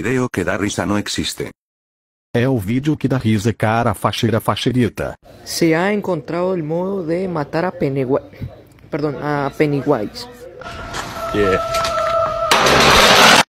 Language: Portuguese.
vídeo que dá risa não existe. É o vídeo que dá risa cara faxeira faxerita. Se ha encontrado o modo de matar a Pennywise. Perdão, a Pennywise. Yeah.